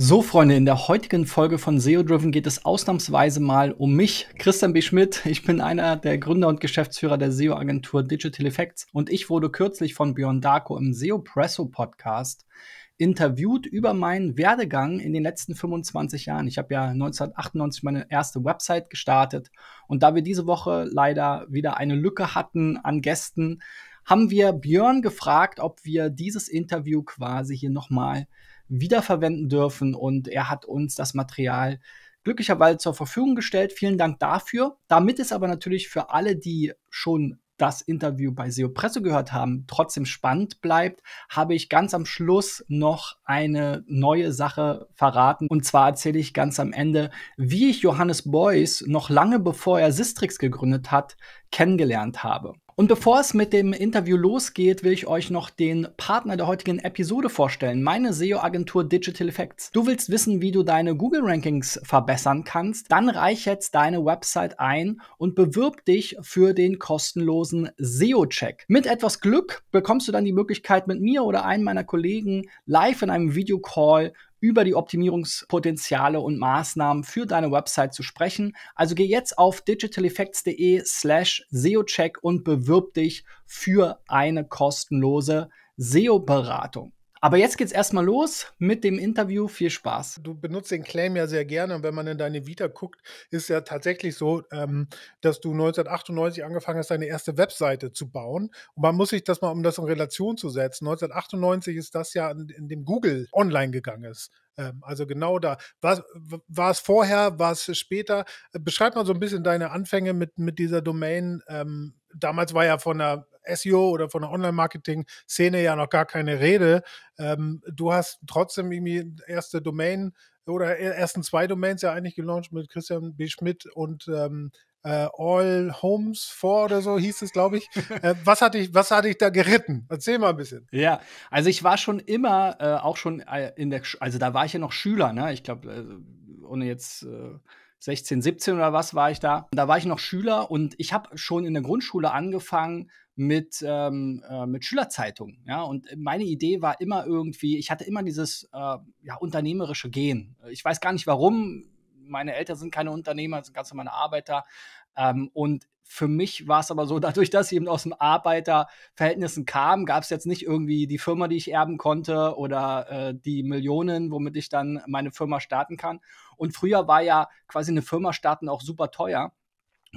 So, Freunde, in der heutigen Folge von SEO Driven geht es ausnahmsweise mal um mich, Christian B. Schmidt. Ich bin einer der Gründer und Geschäftsführer der SEO-Agentur Digital Effects und ich wurde kürzlich von Björn Darko im SEO Presso Podcast interviewt über meinen Werdegang in den letzten 25 Jahren. Ich habe ja 1998 meine erste Website gestartet und da wir diese Woche leider wieder eine Lücke hatten an Gästen, haben wir Björn gefragt, ob wir dieses Interview quasi hier nochmal wiederverwenden dürfen und er hat uns das Material glücklicherweise zur Verfügung gestellt. Vielen Dank dafür. Damit es aber natürlich für alle, die schon das Interview bei SEO Presse gehört haben, trotzdem spannend bleibt, habe ich ganz am Schluss noch eine neue Sache verraten. Und zwar erzähle ich ganz am Ende, wie ich Johannes Beuys noch lange bevor er Sistrix gegründet hat, kennengelernt habe. Und bevor es mit dem Interview losgeht, will ich euch noch den Partner der heutigen Episode vorstellen, meine SEO-Agentur Digital Effects. Du willst wissen, wie du deine Google-Rankings verbessern kannst? Dann reich jetzt deine Website ein und bewirb dich für den kostenlosen SEO-Check. Mit etwas Glück bekommst du dann die Möglichkeit, mit mir oder einem meiner Kollegen live in einem Videocall über die Optimierungspotenziale und Maßnahmen für deine Website zu sprechen. Also geh jetzt auf digitaleffects.de slash SEOcheck und bewirb dich für eine kostenlose SEO-Beratung. Aber jetzt geht's erstmal los mit dem Interview. Viel Spaß. Du benutzt den Claim ja sehr gerne und wenn man in deine Vita guckt, ist ja tatsächlich so, ähm, dass du 1998 angefangen hast, deine erste Webseite zu bauen. Und man muss sich das mal, um das in Relation zu setzen, 1998 ist das ja, in, in dem Google online gegangen ist. Ähm, also genau da. War, es vorher, war es später? Beschreib mal so ein bisschen deine Anfänge mit, mit dieser Domain. Ähm, damals war ja von der SEO oder von der Online-Marketing-Szene ja noch gar keine Rede. Ähm, du hast trotzdem irgendwie erste Domain oder e, ersten zwei Domains ja eigentlich gelauncht mit Christian B. Schmidt und ähm, äh, All Homes vor oder so hieß es, glaube ich. Äh, was, hatte ich was hatte ich da geritten? Erzähl mal ein bisschen. Ja, also ich war schon immer, äh, auch schon äh, in der, also da war ich ja noch Schüler, ne? Ich glaube, äh, ohne jetzt 16, äh, 17 oder was war ich da. Da war ich noch Schüler und ich habe schon in der Grundschule angefangen, mit, ähm, äh, mit Schülerzeitungen. Ja? Und meine Idee war immer irgendwie, ich hatte immer dieses äh, ja, unternehmerische Gehen. Ich weiß gar nicht warum. Meine Eltern sind keine Unternehmer, sind ganz normale Arbeiter. Ähm, und für mich war es aber so, dadurch, dass ich eben aus dem Arbeiterverhältnissen kam, gab es jetzt nicht irgendwie die Firma, die ich erben konnte oder äh, die Millionen, womit ich dann meine Firma starten kann. Und früher war ja quasi eine Firma starten auch super teuer.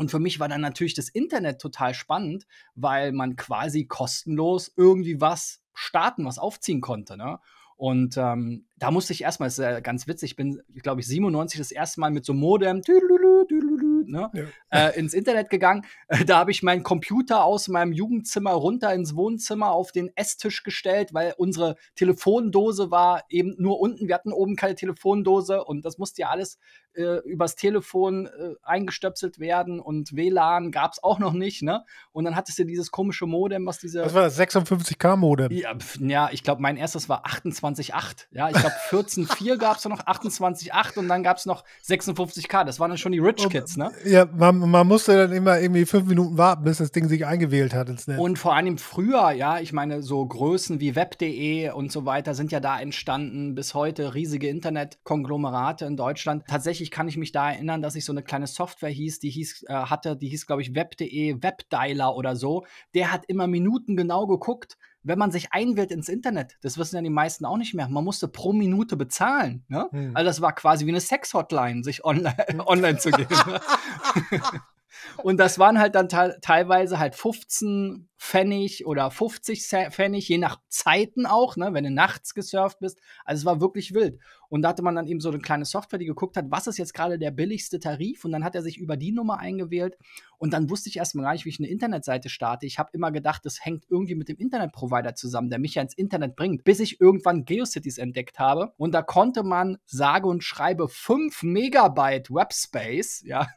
Und für mich war dann natürlich das Internet total spannend, weil man quasi kostenlos irgendwie was starten, was aufziehen konnte. Ne? Und ähm, da musste ich erstmal, das ist ja ganz witzig, ich bin, glaube ich, 97 das erste Mal mit so einem Modem tüdelü, tüdelü, ne, ja. äh, ins Internet gegangen. Äh, da habe ich meinen Computer aus meinem Jugendzimmer runter ins Wohnzimmer auf den Esstisch gestellt, weil unsere Telefondose war eben nur unten. Wir hatten oben keine Telefondose und das musste ja alles äh, übers Telefon äh, eingestöpselt werden und WLAN gab es auch noch nicht, ne? Und dann hattest du dieses komische Modem, was diese. Was war das 56K Modem? Ja, ja ich glaube, mein erstes war 28.8. Ja, ich glaube 14.4 gab es noch, 28.8 und dann gab es noch 56K. Das waren dann schon die Rich Kids, ne? Ja, man, man, musste dann immer irgendwie fünf Minuten warten, bis das Ding sich eingewählt hat ins Netz. Und vor allem früher, ja, ich meine, so Größen wie web.de und so weiter sind ja da entstanden, bis heute riesige Internetkonglomerate in Deutschland. Tatsächlich tatsächlich kann ich mich da erinnern, dass ich so eine kleine Software hieß, die hieß, äh, hatte, die hieß, glaube ich, web.de, Webdialer oder so. Der hat immer Minuten genau geguckt, wenn man sich einwählt ins Internet. Das wissen ja die meisten auch nicht mehr. Man musste pro Minute bezahlen. Ne? Hm. Also das war quasi wie eine Sex-Hotline, sich online, online zu geben. Ne? Und das waren halt dann te teilweise halt 15, Pfennig oder 50 Pfennig, je nach Zeiten auch, ne, wenn du nachts gesurft bist. Also es war wirklich wild. Und da hatte man dann eben so eine kleine Software, die geguckt hat, was ist jetzt gerade der billigste Tarif? Und dann hat er sich über die Nummer eingewählt. Und dann wusste ich erstmal gar nicht, wie ich eine Internetseite starte. Ich habe immer gedacht, das hängt irgendwie mit dem Internetprovider zusammen, der mich ja ins Internet bringt, bis ich irgendwann GeoCities entdeckt habe. Und da konnte man sage und schreibe 5 Megabyte Webspace, ja,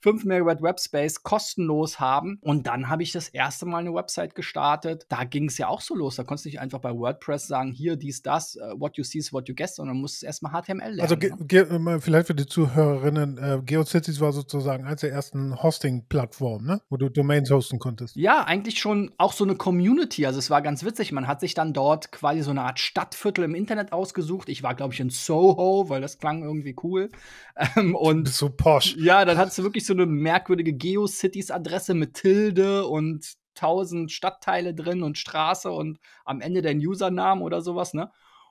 5 Megabyte Webspace kostenlos haben. Und dann habe habe ich das erste Mal eine Website gestartet. Da ging es ja auch so los. Da konntest du nicht einfach bei WordPress sagen, hier, dies, das, uh, what you see is what you guess, sondern musst erstmal HTML also lernen. Also vielleicht für die Zuhörerinnen, äh, GeoCities war sozusagen eines der ersten Hosting-Plattformen, ne? wo du Domains hosten konntest. Ja, eigentlich schon auch so eine Community. Also es war ganz witzig. Man hat sich dann dort quasi so eine Art Stadtviertel im Internet ausgesucht. Ich war, glaube ich, in Soho, weil das klang irgendwie cool. Ähm, und so posh. Ja, dann hattest du wirklich so eine merkwürdige GeoCities-Adresse mit Tilde und tausend Stadtteile drin und Straße und am Ende dein Username oder sowas, ne?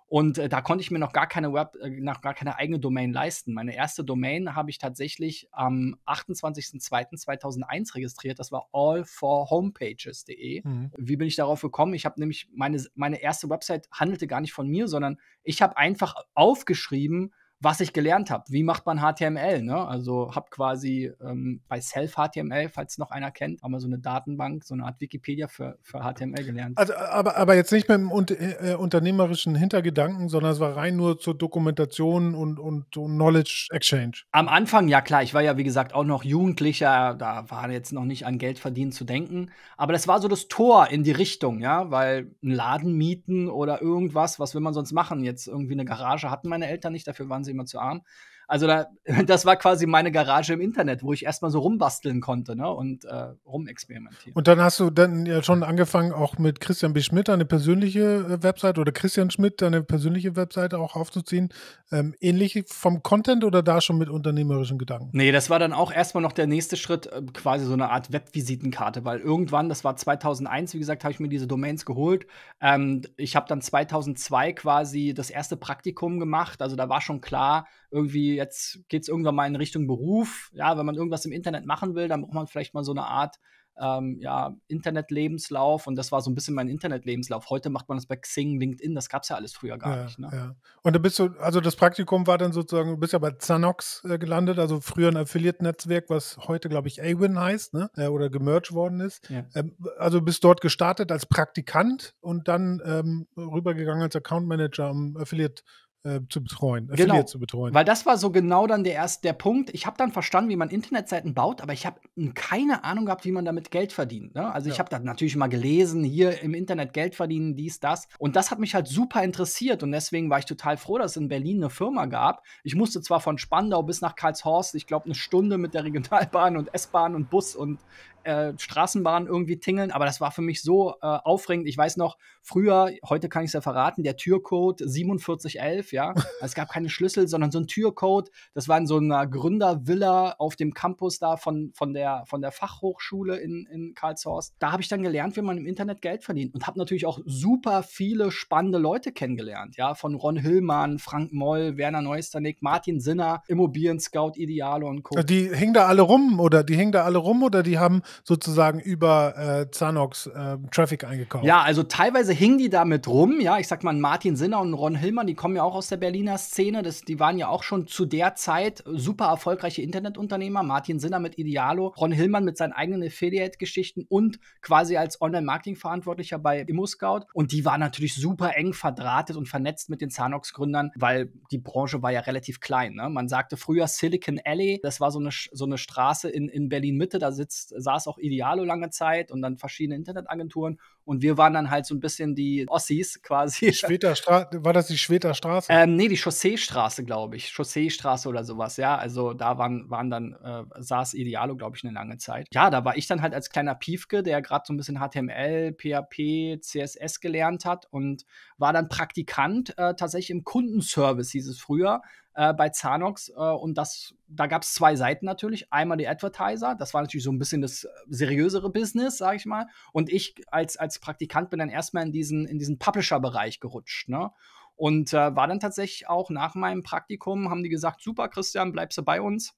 Und äh, da konnte ich mir noch gar keine Web, äh, noch gar keine eigene Domain leisten. Meine erste Domain habe ich tatsächlich am 28.02.2001 registriert. Das war allforhomepages.de. Mhm. Wie bin ich darauf gekommen? Ich habe nämlich meine, meine erste Website handelte gar nicht von mir, sondern ich habe einfach aufgeschrieben, was ich gelernt habe. Wie macht man HTML? Ne? Also habe quasi ähm, bei Self-HTML, falls noch einer kennt, haben wir so eine Datenbank, so eine Art Wikipedia für, für HTML gelernt. Also, aber, aber jetzt nicht mit dem un äh, unternehmerischen Hintergedanken, sondern es war rein nur zur Dokumentation und, und, und, Knowledge Exchange. Am Anfang, ja klar, ich war ja wie gesagt auch noch Jugendlicher, da war jetzt noch nicht an Geld verdienen zu denken. Aber das war so das Tor in die Richtung, ja, weil ein Laden mieten oder irgendwas, was will man sonst machen? Jetzt irgendwie eine Garage hatten meine Eltern nicht, dafür waren sie sie immer zu arm. Also da, das war quasi meine Garage im Internet, wo ich erstmal so rumbasteln konnte ne? und äh, rumexperimentieren. Und dann hast du dann ja schon angefangen, auch mit Christian B. Schmidt eine persönliche äh, Website oder Christian Schmidt eine persönliche Webseite auch aufzuziehen. Ähm, ähnlich vom Content oder da schon mit unternehmerischen Gedanken? Nee, das war dann auch erstmal noch der nächste Schritt, äh, quasi so eine Art Webvisitenkarte, weil irgendwann, das war 2001, wie gesagt, habe ich mir diese Domains geholt. Ähm, ich habe dann 2002 quasi das erste Praktikum gemacht. Also da war schon klar, irgendwie jetzt geht es irgendwann mal in Richtung Beruf. Ja, wenn man irgendwas im Internet machen will, dann braucht man vielleicht mal so eine Art ähm, ja, Internet-Lebenslauf und das war so ein bisschen mein Internet-Lebenslauf. Heute macht man das bei Xing, LinkedIn, das gab es ja alles früher gar ja, nicht. Ne? Ja. Und dann bist du, also das Praktikum war dann sozusagen, du bist ja bei Zanox äh, gelandet, also früher ein Affiliate-Netzwerk, was heute, glaube ich, Awin heißt, ne? Äh, oder gemerged worden ist. Ja. Ähm, also bist dort gestartet als Praktikant und dann ähm, rübergegangen als Account Manager am Affiliate- netzwerk äh, zu betreuen, äh, genau. Affiliate genau, zu betreuen. Weil das war so genau dann der erste der Punkt. Ich habe dann verstanden, wie man Internetseiten baut, aber ich habe keine Ahnung gehabt, wie man damit Geld verdient. Ne? Also ja. ich habe da natürlich mal gelesen, hier im Internet Geld verdienen, dies, das. Und das hat mich halt super interessiert und deswegen war ich total froh, dass es in Berlin eine Firma gab. Ich musste zwar von Spandau bis nach Karlshorst, ich glaube, eine Stunde mit der Regionalbahn und S-Bahn und Bus und äh, Straßenbahn irgendwie tingeln, aber das war für mich so äh, aufregend. Ich weiß noch, früher, heute kann ich es ja verraten, der Türcode 4711, ja. es gab keine Schlüssel, sondern so ein Türcode. Das war in so einer Gründervilla auf dem Campus da von, von, der, von der Fachhochschule in, in Karlshorst. Da habe ich dann gelernt, wie man im Internet Geld verdient und habe natürlich auch super viele spannende Leute kennengelernt, ja. Von Ron Hillmann, Frank Moll, Werner Neusternick, Martin Sinner, Immobilien-Scout, Ideale und Co. Die hingen da alle rum oder die hingen da alle rum oder die haben sozusagen über äh, Zanox äh, Traffic eingekauft. Ja, also teilweise hingen die damit rum. Ja, ich sag mal, Martin Sinner und Ron Hillmann, die kommen ja auch aus der Berliner Szene. Das, die waren ja auch schon zu der Zeit super erfolgreiche Internetunternehmer. Martin Sinner mit Idealo, Ron Hillmann mit seinen eigenen Affiliate-Geschichten und quasi als Online-Marketing-Verantwortlicher bei ImmoScout. Und die waren natürlich super eng verdrahtet und vernetzt mit den Zanox-Gründern, weil die Branche war ja relativ klein. Ne? Man sagte früher Silicon Alley, das war so eine, so eine Straße in, in Berlin-Mitte, da sitzt, saß es auch Idealo lange Zeit und dann verschiedene Internetagenturen. Und wir waren dann halt so ein bisschen die Ossis quasi. war das die Schweterstraße? Ähm, nee, die Chausseestraße, glaube ich. Chausseestraße oder sowas, ja. Also da waren, waren dann, äh, saß Idealo, glaube ich, eine lange Zeit. Ja, da war ich dann halt als kleiner Piefke, der gerade so ein bisschen HTML, PHP, CSS gelernt hat und war dann Praktikant äh, tatsächlich im Kundenservice, hieß es früher äh, bei Zanox. Äh, und das, da gab es zwei Seiten natürlich. Einmal die Advertiser, das war natürlich so ein bisschen das äh, seriösere Business, sage ich mal. Und ich als, als Praktikant bin dann erstmal in diesen, in diesen Publisher-Bereich gerutscht. Ne? Und äh, war dann tatsächlich auch nach meinem Praktikum, haben die gesagt, super, Christian, bleibst du bei uns.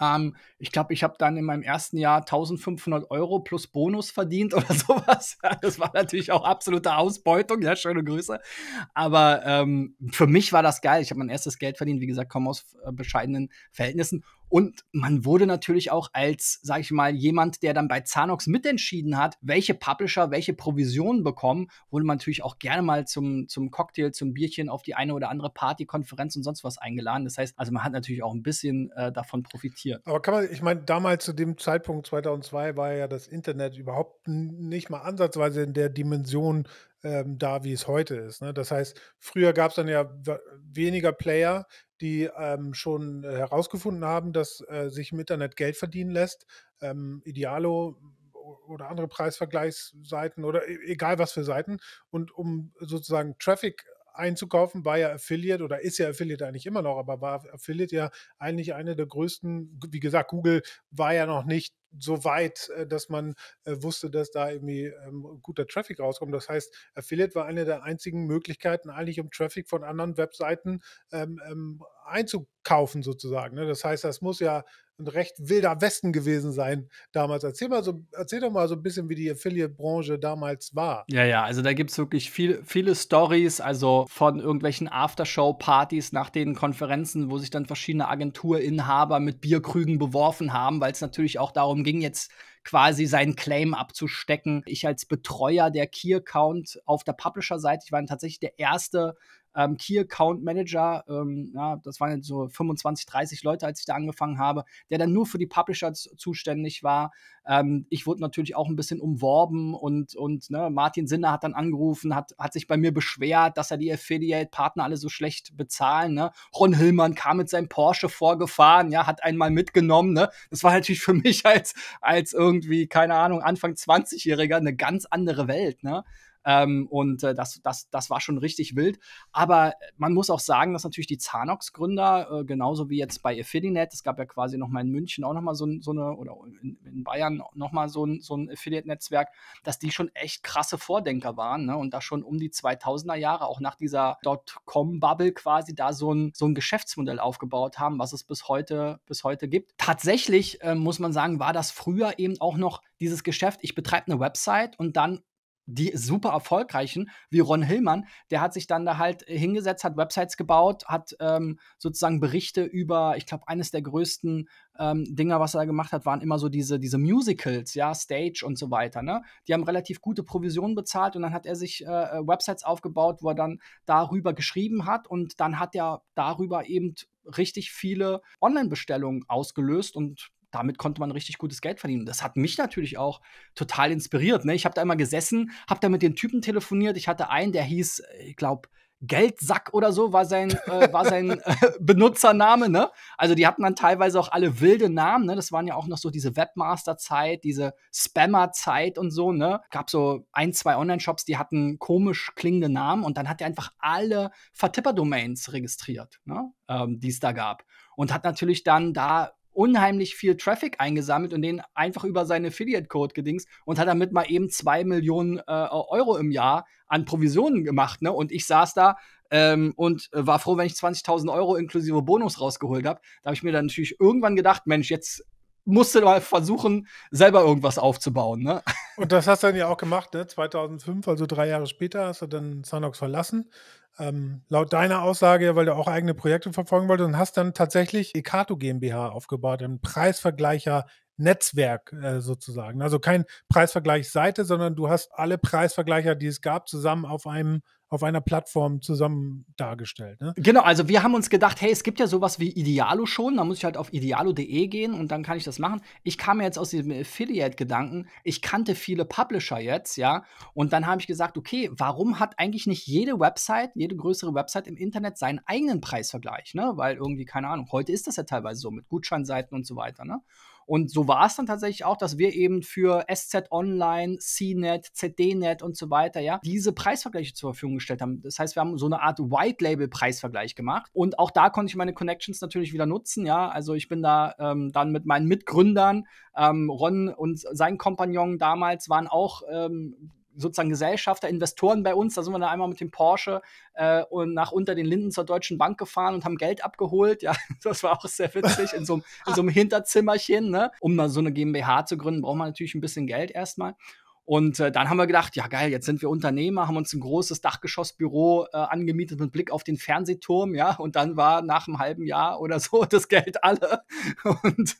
Ähm, ich glaube, ich habe dann in meinem ersten Jahr 1500 Euro plus Bonus verdient oder sowas. Das war natürlich auch absolute Ausbeutung. Ja, schöne Grüße. Aber ähm, für mich war das geil. Ich habe mein erstes Geld verdient. Wie gesagt, komme aus äh, bescheidenen Verhältnissen und man wurde natürlich auch als, sag ich mal, jemand, der dann bei Zanox mitentschieden hat, welche Publisher welche Provisionen bekommen, wurde man natürlich auch gerne mal zum, zum Cocktail, zum Bierchen auf die eine oder andere Party, Konferenz und sonst was eingeladen. Das heißt, also man hat natürlich auch ein bisschen äh, davon profitiert. Aber kann man, ich meine, damals zu dem Zeitpunkt 2002 war ja das Internet überhaupt nicht mal ansatzweise in der Dimension ähm, da, wie es heute ist. Ne? Das heißt, früher gab es dann ja weniger Player, die ähm, schon herausgefunden haben, dass äh, sich im Internet Geld verdienen lässt. Ähm, Idealo oder andere Preisvergleichsseiten oder e-, egal was für Seiten. Und um sozusagen Traffic einzukaufen, war ja Affiliate oder ist ja Affiliate eigentlich immer noch, aber war Affiliate ja eigentlich eine der größten, wie gesagt, Google war ja noch nicht so weit, äh, dass man äh, wusste, dass da irgendwie ähm, guter Traffic rauskommt. Das heißt, Affiliate war eine der einzigen Möglichkeiten eigentlich, um Traffic von anderen Webseiten ähm, ähm, einzukaufen sozusagen. Ne? Das heißt, das muss ja ein recht wilder Westen gewesen sein damals. Erzähl, mal so, erzähl doch mal so ein bisschen, wie die Affiliate-Branche damals war. Ja, ja, also da gibt es wirklich viel, viele Stories, also von irgendwelchen Aftershow-Partys nach den Konferenzen, wo sich dann verschiedene Agenturinhaber mit Bierkrügen beworfen haben, weil es natürlich auch darum darum ging, jetzt quasi seinen Claim abzustecken. Ich als Betreuer der Key Account auf der Publisher-Seite, ich war tatsächlich der erste ähm, Key Account Manager, ähm, ja, das waren so 25, 30 Leute, als ich da angefangen habe, der dann nur für die Publisher zuständig war. Ähm, ich wurde natürlich auch ein bisschen umworben und, und ne, Martin Sinner hat dann angerufen, hat, hat sich bei mir beschwert, dass er die Affiliate-Partner alle so schlecht bezahlen. Ne? Ron Hillmann kam mit seinem Porsche vorgefahren, ja, hat einmal mitgenommen. Ne? Das war natürlich für mich als, als irgendwie, keine Ahnung, Anfang 20-Jähriger eine ganz andere Welt. Ne? Ähm, und äh, das, das, das war schon richtig wild. Aber man muss auch sagen, dass natürlich die Zanox-Gründer, äh, genauso wie jetzt bei Affiliate, es gab ja quasi nochmal in München auch nochmal so, so eine, oder in, in Bayern nochmal so ein, so ein Affiliate-Netzwerk, dass die schon echt krasse Vordenker waren ne? und da schon um die 2000er Jahre, auch nach dieser Dotcom-Bubble quasi, da so ein, so ein Geschäftsmodell aufgebaut haben, was es bis heute, bis heute gibt. Tatsächlich äh, muss man sagen, war das früher eben auch noch dieses Geschäft, ich betreibe eine Website und dann die super erfolgreichen, wie Ron Hillmann, der hat sich dann da halt äh, hingesetzt, hat Websites gebaut, hat ähm, sozusagen Berichte über, ich glaube, eines der größten ähm, Dinger, was er da gemacht hat, waren immer so diese, diese Musicals, ja, Stage und so weiter. Ne? Die haben relativ gute Provisionen bezahlt und dann hat er sich äh, äh Websites aufgebaut, wo er dann darüber geschrieben hat und dann hat er darüber eben richtig viele Online-Bestellungen ausgelöst und damit konnte man richtig gutes Geld verdienen. Das hat mich natürlich auch total inspiriert. Ne? Ich habe da immer gesessen, habe da mit den Typen telefoniert. Ich hatte einen, der hieß, ich äh, glaube, Geldsack oder so war sein, äh, war sein äh, Benutzername. Ne? Also die hatten dann teilweise auch alle wilde Namen. Ne? Das waren ja auch noch so diese Webmaster-Zeit, diese Spammer-Zeit und so. Ne? Gab so ein, zwei Online-Shops, die hatten komisch klingende Namen und dann hat er einfach alle Vertipper-Domains registriert, ne? ähm, die es da gab. Und hat natürlich dann da unheimlich viel Traffic eingesammelt und den einfach über seinen Affiliate-Code gedings und hat damit mal eben zwei Millionen äh, Euro im Jahr an Provisionen gemacht. Ne? Und ich saß da ähm, und äh, war froh, wenn ich 20.000 Euro inklusive Bonus rausgeholt habe. Da habe ich mir dann natürlich irgendwann gedacht, Mensch, jetzt musste mal versuchen, selber irgendwas aufzubauen. Ne? Und das hast du dann ja auch gemacht, ne? 2005, also drei Jahre später, hast du dann Sanox verlassen. Ähm, laut deiner Aussage, weil du auch eigene Projekte verfolgen wolltest und hast dann tatsächlich Ekato GmbH aufgebaut, einen Preisvergleicher Netzwerk äh, sozusagen. Also kein Preisvergleichsseite, sondern du hast alle Preisvergleicher, die es gab, zusammen auf einem auf einer Plattform zusammen dargestellt. Ne? Genau, also wir haben uns gedacht, hey, es gibt ja sowas wie Idealo schon, da muss ich halt auf idealo.de gehen und dann kann ich das machen. Ich kam mir jetzt aus diesem Affiliate-Gedanken, ich kannte viele Publisher jetzt, ja, und dann habe ich gesagt, okay, warum hat eigentlich nicht jede Website, jede größere Website im Internet seinen eigenen Preisvergleich, ne? Weil irgendwie, keine Ahnung, heute ist das ja teilweise so mit Gutscheinseiten und so weiter, ne? Und so war es dann tatsächlich auch, dass wir eben für SZ Online, CNET, ZDNet und so weiter, ja, diese Preisvergleiche zur Verfügung gestellt haben. Das heißt, wir haben so eine Art White-Label-Preisvergleich gemacht. Und auch da konnte ich meine Connections natürlich wieder nutzen, ja. Also ich bin da ähm, dann mit meinen Mitgründern, ähm, Ron und sein Kompagnon damals waren auch ähm, sozusagen Gesellschafter, Investoren bei uns. Da sind wir dann einmal mit dem Porsche äh, und nach unter den Linden zur Deutschen Bank gefahren und haben Geld abgeholt. Ja, das war auch sehr witzig in so einem, in so einem Hinterzimmerchen. Ne? Um mal so eine GmbH zu gründen, braucht man natürlich ein bisschen Geld erstmal. Und äh, dann haben wir gedacht, ja geil, jetzt sind wir Unternehmer, haben uns ein großes Dachgeschossbüro äh, angemietet mit Blick auf den Fernsehturm, ja. Und dann war nach einem halben Jahr oder so das Geld alle. Und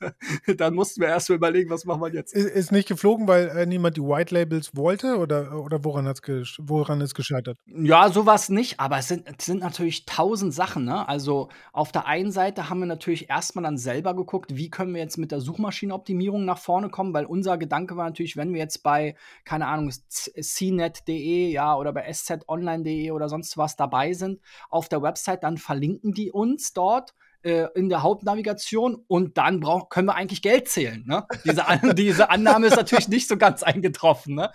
äh, dann mussten wir erst mal überlegen, was machen wir jetzt. Ist, ist nicht geflogen, weil äh, niemand die White Labels wollte oder, oder woran, hat's woran ist gescheitert? Ja, sowas nicht, aber es sind, es sind natürlich tausend Sachen. Ne? Also auf der einen Seite haben wir natürlich erstmal dann selber geguckt, wie können wir jetzt mit der Suchmaschinenoptimierung nach vorne kommen, weil unser Gedanke war natürlich, wenn wir jetzt bei keine Ahnung, cnet.de, ja, oder bei szonline.de oder sonst was dabei sind auf der Website, dann verlinken die uns dort äh, in der Hauptnavigation und dann brauch, können wir eigentlich Geld zählen. Ne? Diese, An diese Annahme ist natürlich nicht so ganz eingetroffen. Ne?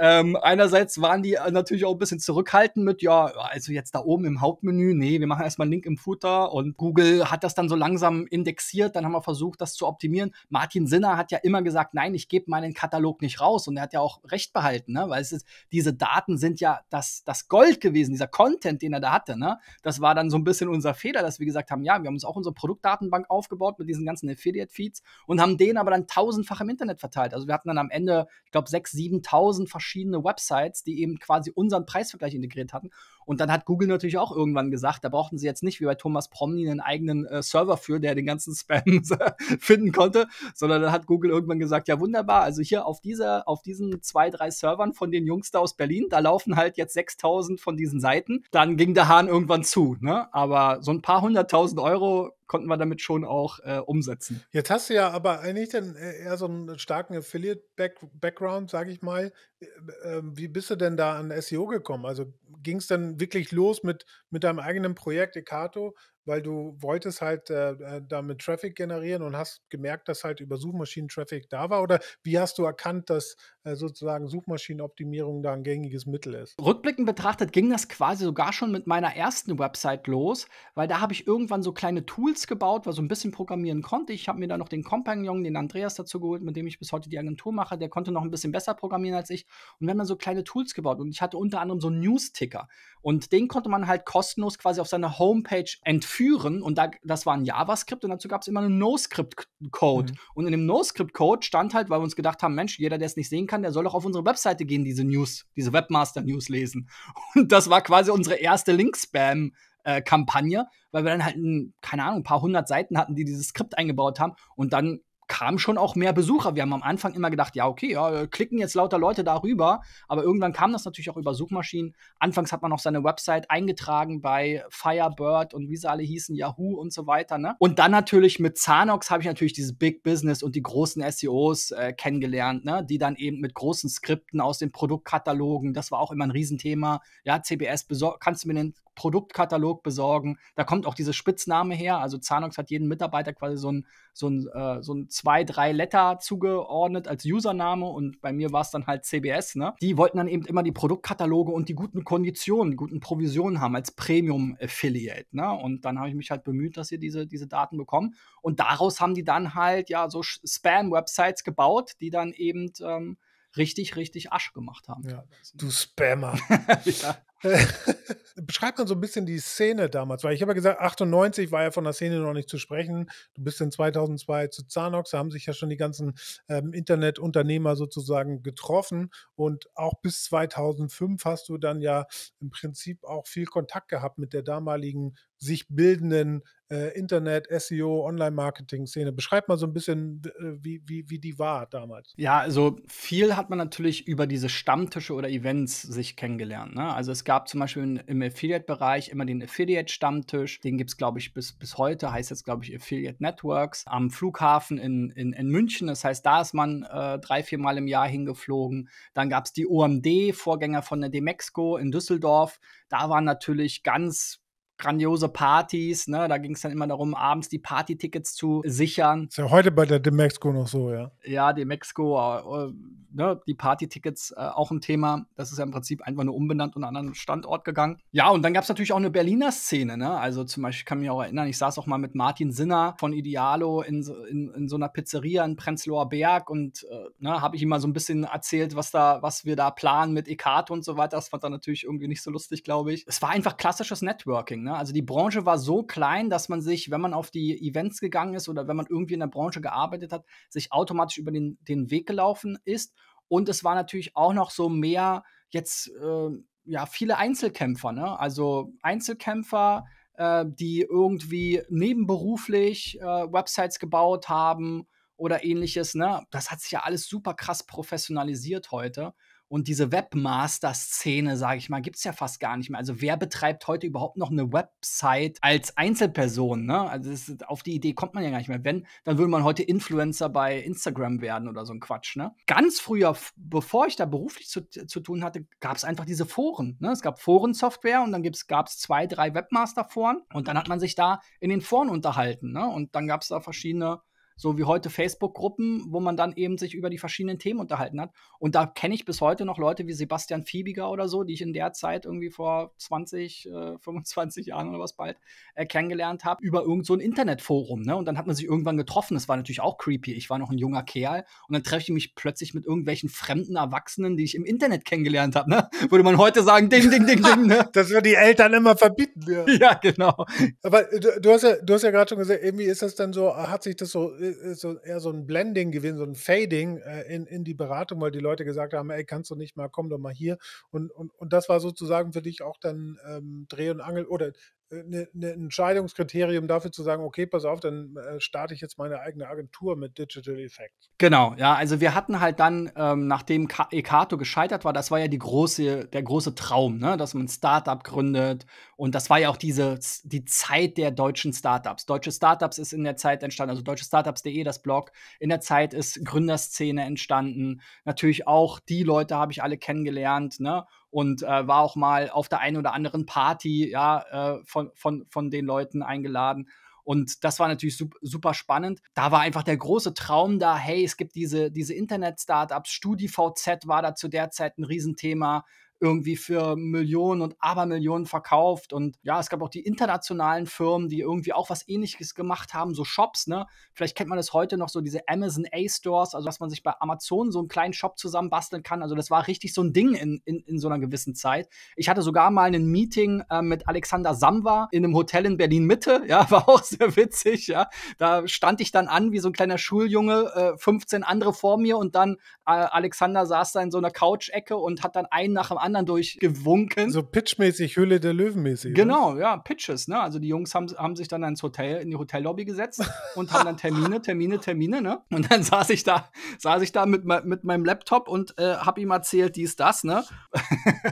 Ähm, einerseits waren die äh, natürlich auch ein bisschen zurückhaltend mit, ja, also jetzt da oben im Hauptmenü, nee, wir machen erstmal einen Link im Footer und Google hat das dann so langsam indexiert, dann haben wir versucht, das zu optimieren. Martin Sinner hat ja immer gesagt, nein, ich gebe meinen Katalog nicht raus und er hat ja auch recht behalten, ne? weil es ist, diese Daten sind ja das, das Gold gewesen, dieser Content, den er da hatte. Ne? Das war dann so ein bisschen unser Fehler, dass wir gesagt haben, ja, wir haben uns uns auch unsere Produktdatenbank aufgebaut mit diesen ganzen Affiliate-Feeds und haben den aber dann tausendfach im Internet verteilt. Also wir hatten dann am Ende, ich glaube, sechs, siebentausend verschiedene Websites, die eben quasi unseren Preisvergleich integriert hatten. Und dann hat Google natürlich auch irgendwann gesagt, da brauchten sie jetzt nicht wie bei Thomas Promny einen eigenen äh, Server für, der den ganzen Spam finden konnte, sondern dann hat Google irgendwann gesagt, ja wunderbar, also hier auf dieser, auf diesen zwei, drei Servern von den Jungs da aus Berlin, da laufen halt jetzt 6000 von diesen Seiten. Dann ging der Hahn irgendwann zu, ne? Aber so ein paar hunderttausend Euro konnten wir damit schon auch äh, umsetzen. Jetzt hast du ja aber eigentlich dann äh, eher so einen starken Affiliate-Background, sage ich mal. Äh, ähm, wie bist du denn da an SEO gekommen? Also ging es dann wirklich los mit, mit deinem eigenen Projekt Ekato? weil du wolltest halt äh, äh, damit Traffic generieren und hast gemerkt, dass halt über Suchmaschinen Traffic da war? Oder wie hast du erkannt, dass äh, sozusagen Suchmaschinenoptimierung da ein gängiges Mittel ist? Rückblickend betrachtet ging das quasi sogar schon mit meiner ersten Website los, weil da habe ich irgendwann so kleine Tools gebaut, weil so ein bisschen programmieren konnte. Ich habe mir da noch den Kompagnon, den Andreas dazu geholt, mit dem ich bis heute die Agentur mache. Der konnte noch ein bisschen besser programmieren als ich. Und wir haben dann so kleine Tools gebaut und ich hatte unter anderem so einen News-Ticker. Und den konnte man halt kostenlos quasi auf seiner Homepage entfernen führen und da, das war ein JavaScript und dazu gab es immer einen NoScript-Code. Mhm. Und in dem NoScript-Code stand halt, weil wir uns gedacht haben, Mensch, jeder, der es nicht sehen kann, der soll doch auf unsere Webseite gehen, diese News, diese Webmaster-News lesen. Und das war quasi unsere erste Link-Spam- äh, Kampagne, weil wir dann halt, ein, keine Ahnung, ein paar hundert Seiten hatten, die dieses Skript eingebaut haben und dann kamen schon auch mehr Besucher. Wir haben am Anfang immer gedacht, ja, okay, ja, äh, klicken jetzt lauter Leute darüber. Aber irgendwann kam das natürlich auch über Suchmaschinen. Anfangs hat man noch seine Website eingetragen bei Firebird und wie sie alle hießen, Yahoo und so weiter. Ne? Und dann natürlich mit Zanox habe ich natürlich dieses Big Business und die großen SEOs äh, kennengelernt, ne? die dann eben mit großen Skripten aus den Produktkatalogen, das war auch immer ein Riesenthema. Ja, CBS, kannst du mir den Produktkatalog besorgen. Da kommt auch diese Spitzname her. Also Zanox hat jeden Mitarbeiter quasi so ein, so ein, äh, so ein zwei, drei Letter zugeordnet als Username und bei mir war es dann halt CBS. Ne? Die wollten dann eben immer die Produktkataloge und die guten Konditionen, die guten Provisionen haben als Premium-Affiliate. Ne? Und dann habe ich mich halt bemüht, dass ihr diese, diese Daten bekommen. Und daraus haben die dann halt ja so Spam-Websites gebaut, die dann eben ähm, richtig, richtig Asche gemacht haben. Ja, du Spammer. ja. Beschreib mal so ein bisschen die Szene damals, weil ich habe ja gesagt, 98 war ja von der Szene noch nicht zu sprechen. Du bist in 2002 zu Zanox, da haben sich ja schon die ganzen ähm, Internetunternehmer sozusagen getroffen und auch bis 2005 hast du dann ja im Prinzip auch viel Kontakt gehabt mit der damaligen sich bildenden äh, Internet, SEO, Online-Marketing-Szene. Beschreib mal so ein bisschen, äh, wie, wie, wie die war damals. Ja, also viel hat man natürlich über diese Stammtische oder Events sich kennengelernt. Ne? Also es gab gab zum Beispiel im Affiliate-Bereich immer den Affiliate-Stammtisch. Den gibt es, glaube ich, bis, bis heute, heißt jetzt, glaube ich, Affiliate Networks. Am Flughafen in, in, in München, das heißt, da ist man äh, drei, vier Mal im Jahr hingeflogen. Dann gab es die OMD, Vorgänger von der Demexco in Düsseldorf. Da waren natürlich ganz grandiose Partys, ne? Da ging es dann immer darum, abends die Partytickets zu sichern. Ist ja heute bei der Demexco noch so, ja. Ja, Demexco, äh, ne? die Partytickets äh, auch ein Thema. Das ist ja im Prinzip einfach nur umbenannt und an einen anderen Standort gegangen. Ja, und dann gab es natürlich auch eine Berliner Szene, ne? Also zum Beispiel, kann ich mich auch erinnern, ich saß auch mal mit Martin Sinner von Idealo in, so, in, in so einer Pizzeria in Prenzlauer Berg und äh, ne, habe ich ihm mal so ein bisschen erzählt, was da, was wir da planen mit Ekato und so weiter. Das fand er natürlich irgendwie nicht so lustig, glaube ich. Es war einfach klassisches Networking. Ne? Also die Branche war so klein, dass man sich, wenn man auf die Events gegangen ist oder wenn man irgendwie in der Branche gearbeitet hat, sich automatisch über den, den Weg gelaufen ist. Und es war natürlich auch noch so mehr jetzt, äh, ja, viele Einzelkämpfer. Ne? Also Einzelkämpfer, äh, die irgendwie nebenberuflich äh, Websites gebaut haben oder ähnliches. Ne? Das hat sich ja alles super krass professionalisiert heute und diese Webmaster-Szene, sage ich mal, gibt es ja fast gar nicht mehr. Also wer betreibt heute überhaupt noch eine Website als Einzelperson? Ne? Also ist, auf die Idee kommt man ja gar nicht mehr. Wenn, dann würde man heute Influencer bei Instagram werden oder so ein Quatsch. Ne? Ganz früher, bevor ich da beruflich zu, zu tun hatte, gab es einfach diese Foren. Ne? Es gab Forensoftware und dann gab es zwei, drei Webmaster-Foren und dann hat man sich da in den Foren unterhalten. Ne? Und dann gab es da verschiedene so wie heute Facebook-Gruppen, wo man dann eben sich über die verschiedenen Themen unterhalten hat. Und da kenne ich bis heute noch Leute wie Sebastian Fiebiger oder so, die ich in der Zeit irgendwie vor 20, äh, 25 Jahren oder was bald äh, kennengelernt habe, über irgend so ein Internetforum. Ne? Und dann hat man sich irgendwann getroffen. Das war natürlich auch creepy. Ich war noch ein junger Kerl und dann treffe ich mich plötzlich mit irgendwelchen fremden Erwachsenen, die ich im Internet kennengelernt habe. Ne? Würde man heute sagen, ding, ding, ding, ding. Ne? Das würden die Eltern immer verbieten. Ja, ja genau. Aber äh, du, du, hast ja, du hast ja gerade schon gesagt, irgendwie ist das dann so, hat sich das so ist äh, so eher so ein Blending gewesen, so ein Fading äh, in, in die Beratung, weil die Leute gesagt haben, ey, kannst du nicht mal, komm doch mal hier. Und, und, und das war sozusagen für dich auch dann ähm, Dreh- und Angel oder äh, ein ne, ne Entscheidungskriterium dafür zu sagen, okay, pass auf, dann äh, starte ich jetzt meine eigene Agentur mit Digital Effects. Genau, ja, also wir hatten halt dann, ähm, nachdem Ekato gescheitert war, das war ja die große, der große Traum, ne? dass man ein Startup gründet und das war ja auch diese, die Zeit der deutschen Startups. Deutsche Startups ist in der Zeit entstanden, also deutschestartups.de, das Blog, in der Zeit ist Gründerszene entstanden, natürlich auch die Leute habe ich alle kennengelernt, ne? und äh, war auch mal auf der einen oder anderen Party ja, äh, von, von, von den Leuten eingeladen. Und das war natürlich super spannend. Da war einfach der große Traum da, hey, es gibt diese, diese Internet-Startups, StudiVZ war da zu der Zeit ein Riesenthema irgendwie für Millionen und Abermillionen verkauft. Und ja, es gab auch die internationalen Firmen, die irgendwie auch was ähnliches gemacht haben, so Shops, ne? Vielleicht kennt man das heute noch so, diese Amazon A-Stores, also dass man sich bei Amazon so einen kleinen Shop zusammenbasteln kann. Also das war richtig so ein Ding in, in, in so einer gewissen Zeit. Ich hatte sogar mal ein Meeting äh, mit Alexander Samwa in einem Hotel in Berlin-Mitte, ja, war auch sehr witzig, ja. Da stand ich dann an wie so ein kleiner Schuljunge, äh, 15 andere vor mir und dann äh, Alexander saß da in so einer Couch-Ecke und hat dann einen nach dem anderen anderen durchgewunken. So pitchmäßig, Höhle der Löwenmäßig. Genau, ja, Pitches, ne? Also die Jungs haben, haben sich dann ins Hotel, in die Hotellobby gesetzt und haben dann Termine, Termine, Termine, ne? Und dann saß ich da, saß ich da mit, mit meinem Laptop und äh, hab ihm erzählt, dies, das, ne?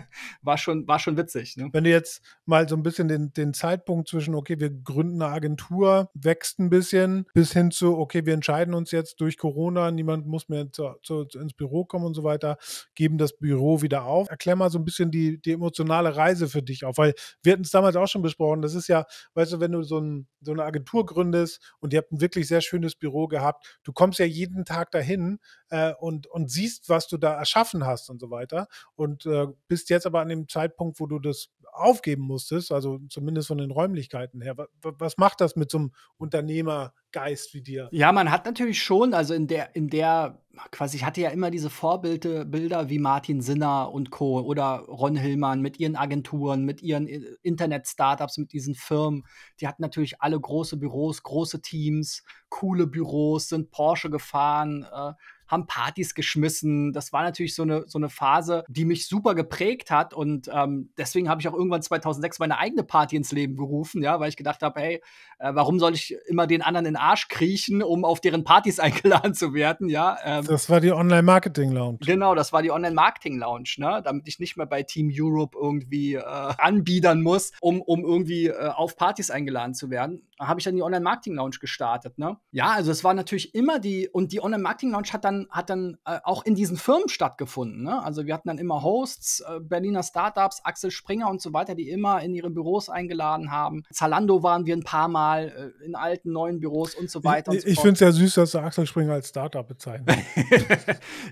war, schon, war schon witzig, ne? Wenn du jetzt mal so ein bisschen den, den Zeitpunkt zwischen, okay, wir gründen eine Agentur, wächst ein bisschen, bis hin zu, okay, wir entscheiden uns jetzt durch Corona, niemand muss mehr zu, zu, ins Büro kommen und so weiter, geben das Büro wieder auf. Erklär mal so ein bisschen die, die emotionale Reise für dich auf? Weil wir hatten es damals auch schon besprochen. Das ist ja, weißt du, wenn du so, ein, so eine Agentur gründest und ihr habt ein wirklich sehr schönes Büro gehabt, du kommst ja jeden Tag dahin äh, und, und siehst, was du da erschaffen hast und so weiter. Und äh, bist jetzt aber an dem Zeitpunkt, wo du das aufgeben musstest, also zumindest von den Räumlichkeiten her. Was, macht das mit so einem Unternehmergeist wie dir? Ja, man hat natürlich schon, also in der, in der, quasi, ich hatte ja immer diese Vorbilder wie Martin Sinner und Co. oder Ron Hillmann mit ihren Agenturen, mit ihren äh, Internet-Startups, mit diesen Firmen. Die hatten natürlich alle große Büros, große Teams, coole Büros, sind Porsche gefahren, äh, haben Partys geschmissen. Das war natürlich so eine, so eine Phase, die mich super geprägt hat. Und ähm, deswegen habe ich auch irgendwann 2006 meine eigene Party ins Leben gerufen, ja, weil ich gedacht habe, hey, äh, warum soll ich immer den anderen in den Arsch kriechen, um auf deren Partys eingeladen zu werden, ja. Ähm, das war die Online-Marketing-Lounge. Genau, das war die Online-Marketing-Lounge, ne, damit ich nicht mehr bei Team Europe irgendwie äh, anbiedern muss, um, um irgendwie äh, auf Partys eingeladen zu werden habe ich dann die Online-Marketing-Lounge gestartet. Ne? Ja, also es war natürlich immer die, und die Online-Marketing-Lounge hat dann, hat dann äh, auch in diesen Firmen stattgefunden. Ne? Also wir hatten dann immer Hosts, äh, Berliner Startups, Axel Springer und so weiter, die immer in ihre Büros eingeladen haben. Zalando waren wir ein paar Mal äh, in alten, neuen Büros und so weiter. Ich, so ich finde es ja süß, dass du Axel Springer als Startup bezeichnet.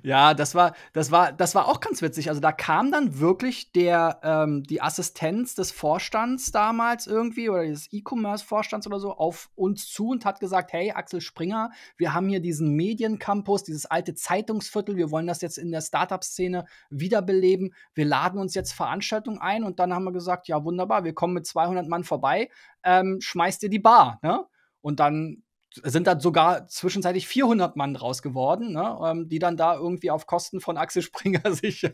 ja, das war, das, war, das war auch ganz witzig. Also da kam dann wirklich der, ähm, die Assistenz des Vorstands damals irgendwie oder des E-Commerce-Vorstands oder so auf uns zu und hat gesagt, hey Axel Springer, wir haben hier diesen Mediencampus, dieses alte Zeitungsviertel, wir wollen das jetzt in der Startup-Szene wiederbeleben, wir laden uns jetzt Veranstaltungen ein und dann haben wir gesagt, ja wunderbar, wir kommen mit 200 Mann vorbei, ähm, schmeißt ihr die Bar. Ne? Und dann sind dann sogar zwischenzeitlich 400 Mann draus geworden, ne, ähm, die dann da irgendwie auf Kosten von Axel Springer sich,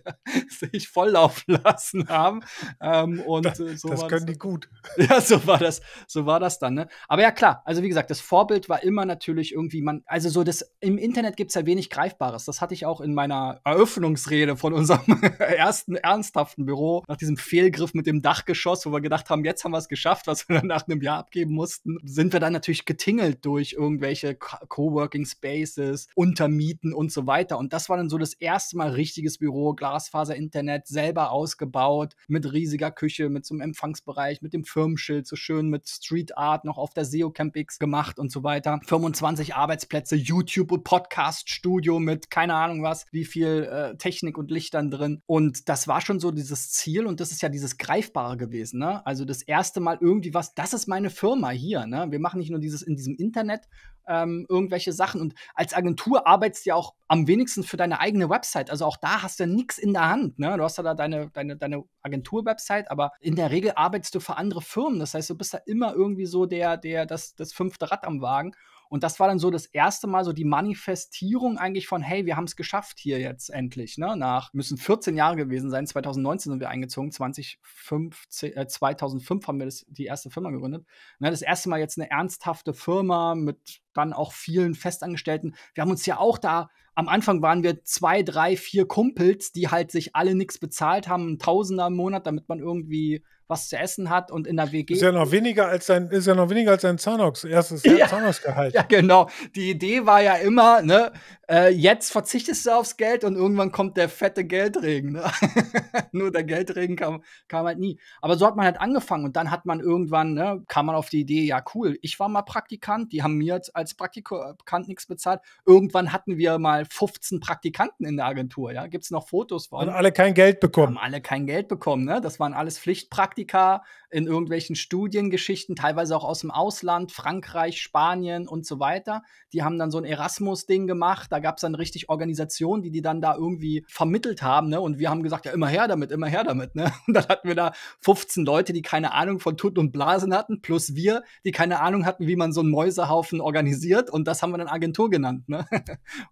sich volllaufen lassen haben. Ähm, und das, äh, so das können das. die gut. Ja, so war das, so war das dann. Ne? Aber ja klar, also wie gesagt, das Vorbild war immer natürlich irgendwie man, also so das im Internet gibt es ja wenig Greifbares. Das hatte ich auch in meiner Eröffnungsrede von unserem ersten ernsthaften Büro nach diesem Fehlgriff mit dem Dachgeschoss, wo wir gedacht haben, jetzt haben wir es geschafft, was wir dann nach einem Jahr abgeben mussten, sind wir dann natürlich getingelt durch durch irgendwelche Coworking Spaces, Untermieten und so weiter. Und das war dann so das erste Mal richtiges Büro, Glasfaser-Internet, selber ausgebaut, mit riesiger Küche, mit so einem Empfangsbereich, mit dem Firmenschild, so schön mit Street Art noch auf der SEO Camp X gemacht und so weiter. 25 Arbeitsplätze, YouTube und Podcast-Studio mit keine Ahnung was, wie viel äh, Technik und Lichtern drin. Und das war schon so dieses Ziel und das ist ja dieses Greifbare gewesen. Ne? Also das erste Mal irgendwie was, das ist meine Firma hier. Ne? Wir machen nicht nur dieses in diesem Internet, Internet ähm, irgendwelche Sachen. Und als Agentur arbeitest du ja auch am wenigsten für deine eigene Website. Also auch da hast du ja nichts in der Hand. Ne? Du hast ja da deine, deine, deine Agentur-Website, aber in der Regel arbeitest du für andere Firmen. Das heißt, du bist da immer irgendwie so der, der, das, das fünfte Rad am Wagen. Und das war dann so das erste Mal so die Manifestierung eigentlich von, hey, wir haben es geschafft hier jetzt endlich, ne? Nach, müssen 14 Jahre gewesen sein, 2019 sind wir eingezogen, 2015, äh, 2005 haben wir das, die erste Firma gegründet. Ne, das erste Mal jetzt eine ernsthafte Firma mit dann auch vielen Festangestellten. Wir haben uns ja auch da am Anfang waren wir zwei, drei, vier Kumpels, die halt sich alle nichts bezahlt haben, einen Tausender im Monat, damit man irgendwie was zu essen hat und in der WG. Ist ja noch weniger als sein, ist ja noch weniger als sein Zahnox, erstes ja. Zahnoxgehalt. Ja, genau. Die Idee war ja immer, ne, äh, jetzt verzichtest du aufs Geld und irgendwann kommt der fette Geldregen. Ne? Nur der Geldregen kam, kam halt nie. Aber so hat man halt angefangen und dann hat man irgendwann, ne, kam man auf die Idee, ja, cool, ich war mal Praktikant, die haben mir als Praktikant nichts bezahlt. Irgendwann hatten wir mal 15 Praktikanten in der Agentur, ja. Gibt es noch Fotos von. Haben alle kein Geld bekommen. Haben alle kein Geld bekommen, ne? Das waren alles Pflichtpraktika, in irgendwelchen Studiengeschichten, teilweise auch aus dem Ausland, Frankreich, Spanien und so weiter. Die haben dann so ein Erasmus-Ding gemacht. Da gab es dann richtig Organisationen, die die dann da irgendwie vermittelt haben. Ne? Und wir haben gesagt, ja, immer her damit, immer her damit. Ne? Und dann hatten wir da 15 Leute, die keine Ahnung von Tut und Blasen hatten, plus wir, die keine Ahnung hatten, wie man so einen Mäusehaufen organisiert. Und das haben wir dann Agentur genannt. Ne?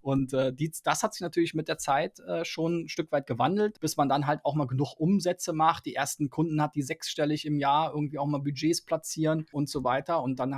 Und äh, die, das hat sich natürlich mit der Zeit äh, schon ein Stück weit gewandelt, bis man dann halt auch mal genug Umsätze macht. Die ersten Kunden hat, die sechsstellig im Jahr irgendwie auch mal Budgets platzieren und so weiter. Und dann,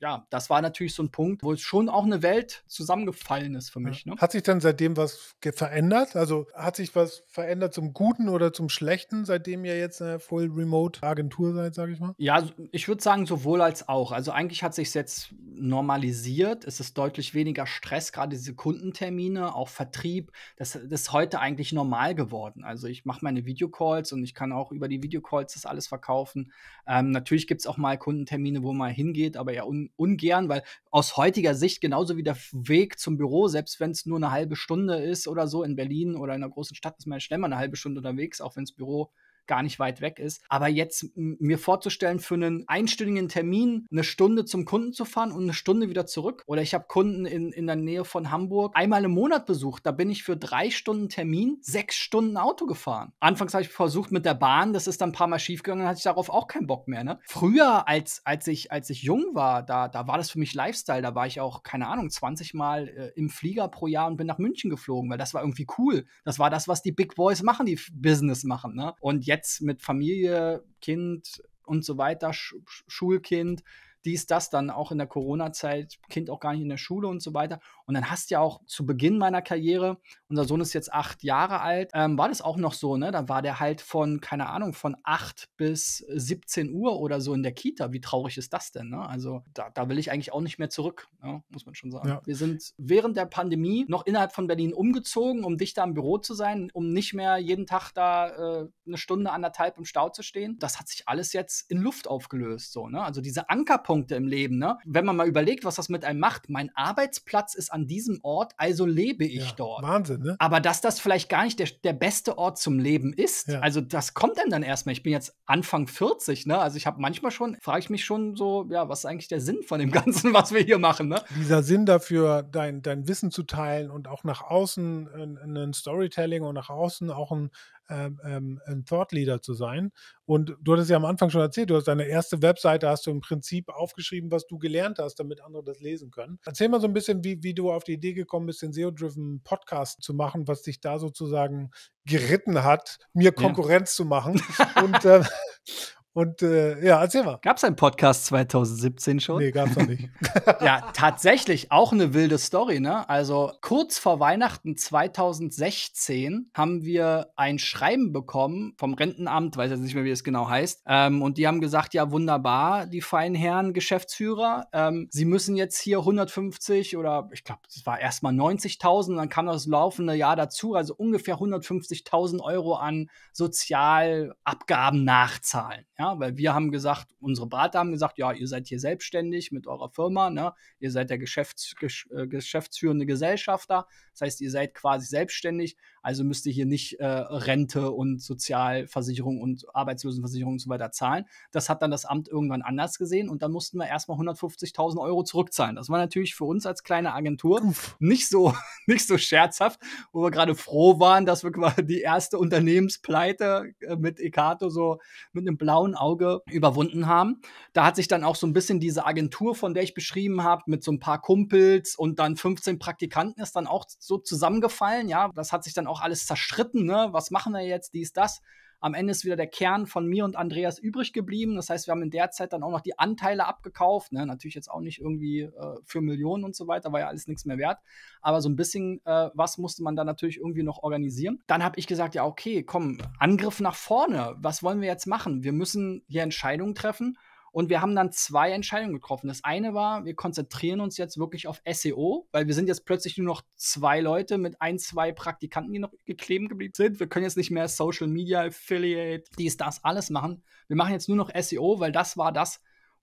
ja, das war natürlich so ein Punkt, wo es schon auch eine Welt zusammengefallen ist für mich. Ja. Ne? Hat sich dann seitdem was verändert? Also hat sich was verändert zum Guten oder zum Schlechten, seitdem ihr jetzt eine Full Remote Agentur seid, sage ich mal? Ja, ich würde sagen, sowohl als auch. Also eigentlich hat sich jetzt normalisiert. Es ist deutlich weniger Stress, gerade diese Kundentermine, auch Vertrieb. Das, das ist heute eigentlich normal geworden. Also ich mache meine Videocalls und ich kann auch über die Videocalls das alles verkaufen. Ähm, natürlich gibt es auch mal Kundentermine, wo man hingeht, aber eher un ungern, weil aus heutiger Sicht genauso wie der Weg zum Büro, selbst wenn es nur eine halbe Stunde ist oder so in Berlin oder in einer großen Stadt, ist man ja schnell mal eine halbe Stunde unterwegs, auch wenn das Büro gar nicht weit weg ist. Aber jetzt mir vorzustellen, für einen einstündigen Termin eine Stunde zum Kunden zu fahren und eine Stunde wieder zurück. Oder ich habe Kunden in, in der Nähe von Hamburg einmal im Monat besucht. Da bin ich für drei Stunden Termin sechs Stunden Auto gefahren. Anfangs habe ich versucht mit der Bahn, das ist dann ein paar Mal schief gegangen, hatte ich darauf auch keinen Bock mehr. Ne? Früher, als, als, ich, als ich jung war, da, da war das für mich Lifestyle. Da war ich auch, keine Ahnung, 20 Mal äh, im Flieger pro Jahr und bin nach München geflogen, weil das war irgendwie cool. Das war das, was die Big Boys machen, die Business machen. Ne? Und jetzt jetzt mit Familie, Kind und so weiter, Sch Schulkind, dies, das, dann auch in der Corona-Zeit, Kind auch gar nicht in der Schule und so weiter. Und dann hast du ja auch zu Beginn meiner Karriere, unser Sohn ist jetzt acht Jahre alt, ähm, war das auch noch so, ne? Da war der halt von, keine Ahnung, von acht bis 17 Uhr oder so in der Kita. Wie traurig ist das denn, ne? Also da, da will ich eigentlich auch nicht mehr zurück, ne? muss man schon sagen. Ja. Wir sind während der Pandemie noch innerhalb von Berlin umgezogen, um dichter am Büro zu sein, um nicht mehr jeden Tag da äh, eine Stunde, anderthalb im Stau zu stehen. Das hat sich alles jetzt in Luft aufgelöst, so, ne? Also diese Ankerpunkte, Schwerpunkte im Leben. Ne? Wenn man mal überlegt, was das mit einem macht, mein Arbeitsplatz ist an diesem Ort, also lebe ich ja, dort. Wahnsinn, ne? Aber dass das vielleicht gar nicht der, der beste Ort zum Leben ist, ja. also das kommt einem dann erstmal. Ich bin jetzt Anfang 40, ne? Also ich habe manchmal schon, frage ich mich schon so, ja, was ist eigentlich der Sinn von dem Ganzen, was wir hier machen, ne? Dieser Sinn dafür, dein, dein Wissen zu teilen und auch nach außen ein, äh, ein Storytelling und nach außen auch ein, ähm, ähm, ein Thought Leader zu sein. Und du hattest ja am Anfang schon erzählt, du hast deine erste Webseite, hast du im Prinzip aufgeschrieben, was du gelernt hast, damit andere das lesen können. Erzähl mal so ein bisschen, wie, wie du auf die Idee gekommen bist, den SEO-Driven Podcast zu machen, was dich da sozusagen geritten hat, mir Konkurrenz ja. zu machen. und, äh, Und äh, ja, erzähl mal. Gab es einen Podcast 2017 schon? Nee, gab es noch nicht. ja, tatsächlich auch eine wilde Story, ne? Also kurz vor Weihnachten 2016 haben wir ein Schreiben bekommen vom Rentenamt, weiß jetzt nicht mehr, wie es genau heißt. Ähm, und die haben gesagt, ja, wunderbar, die feinen Herren Geschäftsführer, ähm, sie müssen jetzt hier 150 oder ich glaube, es war erstmal 90.000, dann kam das laufende Jahr dazu, also ungefähr 150.000 Euro an Sozialabgaben nachzahlen. Ja, weil wir haben gesagt, unsere Berater haben gesagt, ja, ihr seid hier selbstständig mit eurer Firma, ne? ihr seid der Geschäfts gesch äh, geschäftsführende Gesellschafter, das heißt, ihr seid quasi selbstständig, also müsst ihr hier nicht äh, Rente und Sozialversicherung und Arbeitslosenversicherung und so weiter zahlen. Das hat dann das Amt irgendwann anders gesehen und dann mussten wir erstmal 150.000 Euro zurückzahlen. Das war natürlich für uns als kleine Agentur nicht so, nicht so scherzhaft, wo wir gerade froh waren, dass wir quasi die erste Unternehmenspleite äh, mit Ekato so mit einem blauen blauen Auge überwunden haben. Da hat sich dann auch so ein bisschen diese Agentur, von der ich beschrieben habe, mit so ein paar Kumpels und dann 15 Praktikanten ist dann auch so zusammengefallen. Ja, das hat sich dann auch alles zerstritten. Ne? Was machen wir jetzt? Dies, das. Am Ende ist wieder der Kern von mir und Andreas übrig geblieben. Das heißt, wir haben in der Zeit dann auch noch die Anteile abgekauft. Ne? Natürlich jetzt auch nicht irgendwie äh, für Millionen und so weiter, war ja alles nichts mehr wert. Aber so ein bisschen äh, was musste man da natürlich irgendwie noch organisieren. Dann habe ich gesagt, ja, okay, komm, Angriff nach vorne. Was wollen wir jetzt machen? Wir müssen hier Entscheidungen treffen und wir haben dann zwei Entscheidungen getroffen. Das eine war, wir konzentrieren uns jetzt wirklich auf SEO, weil wir sind jetzt plötzlich nur noch zwei Leute mit ein, zwei Praktikanten, die noch gekleben geblieben sind. Wir können jetzt nicht mehr Social Media, Affiliate, dies, das, alles machen. Wir machen jetzt nur noch SEO, weil das war das,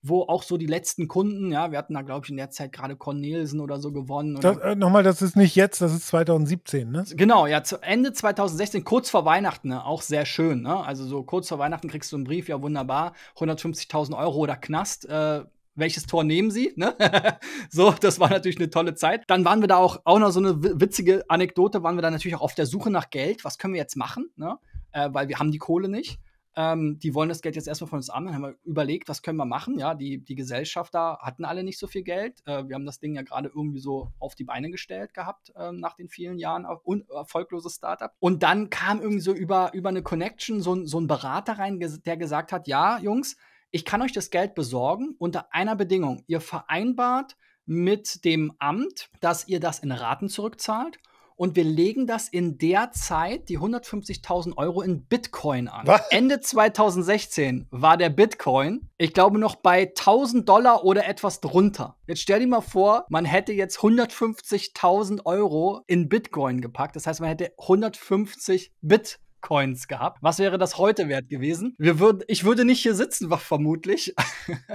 wo auch so die letzten Kunden, ja, wir hatten da, glaube ich, in der Zeit gerade Cornelsen oder so gewonnen. Das, äh, Nochmal, das ist nicht jetzt, das ist 2017, ne? Genau, ja, zu Ende 2016, kurz vor Weihnachten, ne, auch sehr schön, ne? Also so kurz vor Weihnachten kriegst du einen Brief, ja, wunderbar, 150.000 Euro oder Knast, äh, welches Tor nehmen sie? Ne? so, das war natürlich eine tolle Zeit. Dann waren wir da auch, auch noch so eine witzige Anekdote, waren wir da natürlich auch auf der Suche nach Geld. Was können wir jetzt machen? Ne? Äh, weil wir haben die Kohle nicht. Ähm, die wollen das Geld jetzt erstmal von uns Dann Haben wir überlegt, was können wir machen? Ja, die, die Gesellschafter hatten alle nicht so viel Geld. Äh, wir haben das Ding ja gerade irgendwie so auf die Beine gestellt gehabt äh, nach den vielen Jahren äh, und erfolgloses Startup. Und dann kam irgendwie so über, über eine Connection so, so ein Berater rein, der gesagt hat: Ja, Jungs, ich kann euch das Geld besorgen unter einer Bedingung. Ihr vereinbart mit dem Amt, dass ihr das in Raten zurückzahlt und wir legen das in der Zeit, die 150.000 Euro in Bitcoin an. Was? Ende 2016 war der Bitcoin, ich glaube, noch bei 1000 Dollar oder etwas drunter. Jetzt stell dir mal vor, man hätte jetzt 150.000 Euro in Bitcoin gepackt. Das heißt, man hätte 150 Bit Coins gehabt. Was wäre das heute wert gewesen? Wir würden, ich würde nicht hier sitzen, vermutlich.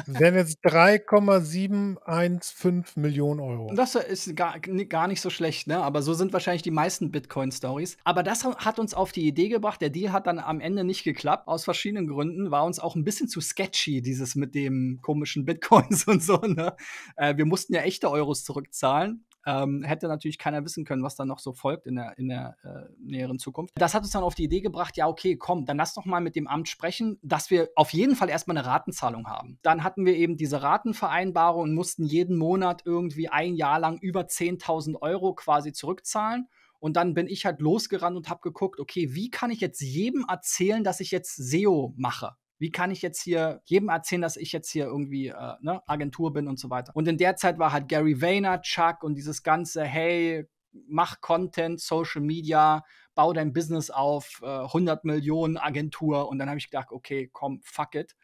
Wären jetzt 3,715 Millionen Euro. Das ist gar, gar nicht so schlecht, ne? Aber so sind wahrscheinlich die meisten Bitcoin-Stories. Aber das hat uns auf die Idee gebracht. Der Deal hat dann am Ende nicht geklappt. Aus verschiedenen Gründen war uns auch ein bisschen zu sketchy, dieses mit dem komischen Bitcoins und so, ne? Äh, wir mussten ja echte Euros zurückzahlen. Ähm, hätte natürlich keiner wissen können, was dann noch so folgt in der, in der äh, näheren Zukunft. Das hat uns dann auf die Idee gebracht, ja, okay, komm, dann lass doch mal mit dem Amt sprechen, dass wir auf jeden Fall erstmal eine Ratenzahlung haben. Dann hatten wir eben diese Ratenvereinbarung und mussten jeden Monat irgendwie ein Jahr lang über 10.000 Euro quasi zurückzahlen. Und dann bin ich halt losgerannt und habe geguckt, okay, wie kann ich jetzt jedem erzählen, dass ich jetzt SEO mache? wie kann ich jetzt hier jedem erzählen, dass ich jetzt hier irgendwie äh, ne, Agentur bin und so weiter. Und in der Zeit war halt Gary Vayner, Chuck und dieses ganze, hey, mach Content, Social Media, bau dein Business auf, äh, 100 Millionen Agentur. Und dann habe ich gedacht, okay, komm, fuck it.